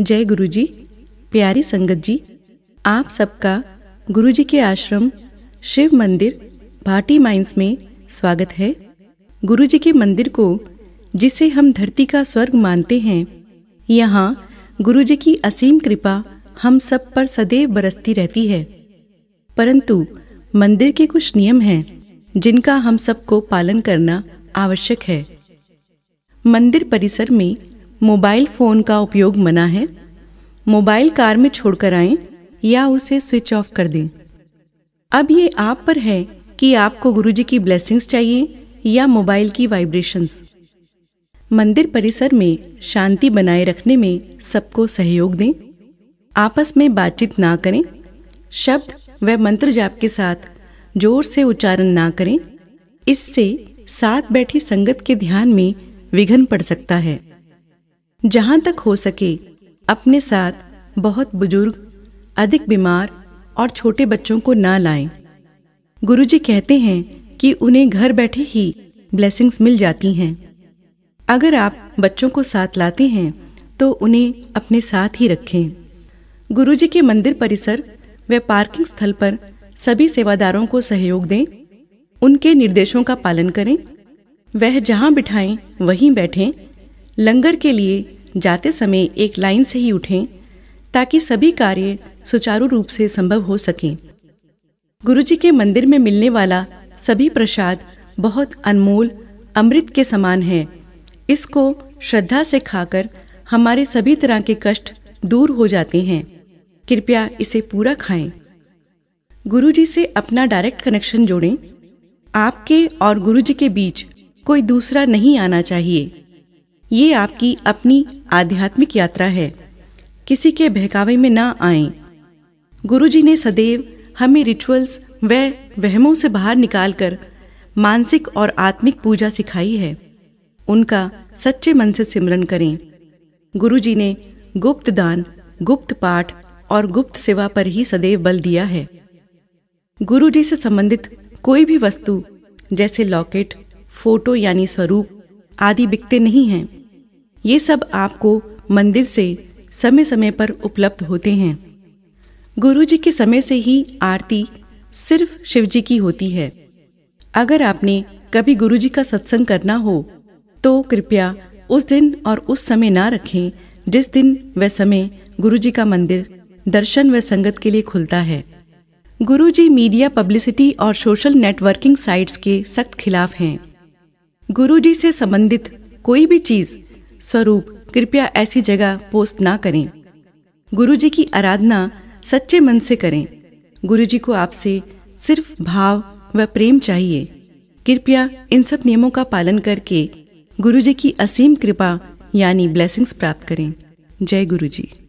जय गुरु जी प्यारी संगत जी आप सबका गुरु जी के आश्रम शिव मंदिर भाटी माइंस में स्वागत है गुरु जी के मंदिर को जिसे हम धरती का स्वर्ग मानते हैं यहाँ गुरु जी की असीम कृपा हम सब पर सदैव बरसती रहती है परंतु मंदिर के कुछ नियम हैं जिनका हम सबको पालन करना आवश्यक है मंदिर परिसर में मोबाइल फ़ोन का उपयोग मना है मोबाइल कार में छोड़कर आए या उसे स्विच ऑफ कर दें अब ये आप पर है कि आपको गुरुजी की ब्लेसिंग्स चाहिए या मोबाइल की वाइब्रेशंस मंदिर परिसर में शांति बनाए रखने में सबको सहयोग दें आपस में बातचीत ना करें शब्द व मंत्र जाप के साथ जोर से उच्चारण ना करें इससे साथ बैठी संगत के ध्यान में विघन पड़ सकता है जहाँ तक हो सके अपने साथ बहुत बुजुर्ग अधिक बीमार और छोटे बच्चों को ना लाएं। गुरुजी कहते हैं कि उन्हें घर बैठे ही ब्लेसिंग्स मिल जाती हैं अगर आप बच्चों को साथ लाते हैं तो उन्हें अपने साथ ही रखें गुरुजी के मंदिर परिसर व पार्किंग स्थल पर सभी सेवादारों को सहयोग दें उनके निर्देशों का पालन करें वह जहाँ बिठाएं वहीं बैठें लंगर के लिए जाते समय एक लाइन से ही उठें ताकि सभी कार्य सुचारू रूप से संभव हो सकें गुरु जी के मंदिर में मिलने वाला सभी प्रसाद बहुत अनमोल अमृत के समान है इसको श्रद्धा से खाकर हमारे सभी तरह के कष्ट दूर हो जाते हैं कृपया इसे पूरा खाएं। गुरु जी से अपना डायरेक्ट कनेक्शन जोड़ें आपके और गुरु जी के बीच कोई दूसरा नहीं आना चाहिए ये आपकी अपनी आध्यात्मिक यात्रा है किसी के बहकावे में ना आए गुरु जी ने सदैव हमें रिचुअल्स व वहमों से बाहर निकालकर मानसिक और आत्मिक पूजा सिखाई है उनका सच्चे मन से सिमरन करें गुरु जी ने गुप्त दान गुप्त पाठ और गुप्त सेवा पर ही सदैव बल दिया है गुरु जी से संबंधित कोई भी वस्तु जैसे लॉकेट फोटो यानी स्वरूप आदि बिकते नहीं हैं ये सब आपको मंदिर से समय समय पर उपलब्ध होते हैं गुरु जी के समय से ही आरती सिर्फ शिव जी की होती है अगर आपने कभी गुरु जी का सत्संग करना हो तो कृपया उस दिन और उस समय ना रखें जिस दिन वह समय गुरु जी का मंदिर दर्शन व संगत के लिए खुलता है गुरु जी मीडिया पब्लिसिटी और सोशल नेटवर्किंग साइट्स के सख्त खिलाफ हैं गुरु जी से संबंधित कोई भी चीज स्वरूप कृपया ऐसी जगह पोस्ट ना करें गुरु जी की आराधना सच्चे मन से करें गुरु जी को आपसे सिर्फ भाव व प्रेम चाहिए कृपया इन सब नियमों का पालन करके गुरु जी की असीम कृपा यानी ब्लेसिंग्स प्राप्त करें जय गुरु जी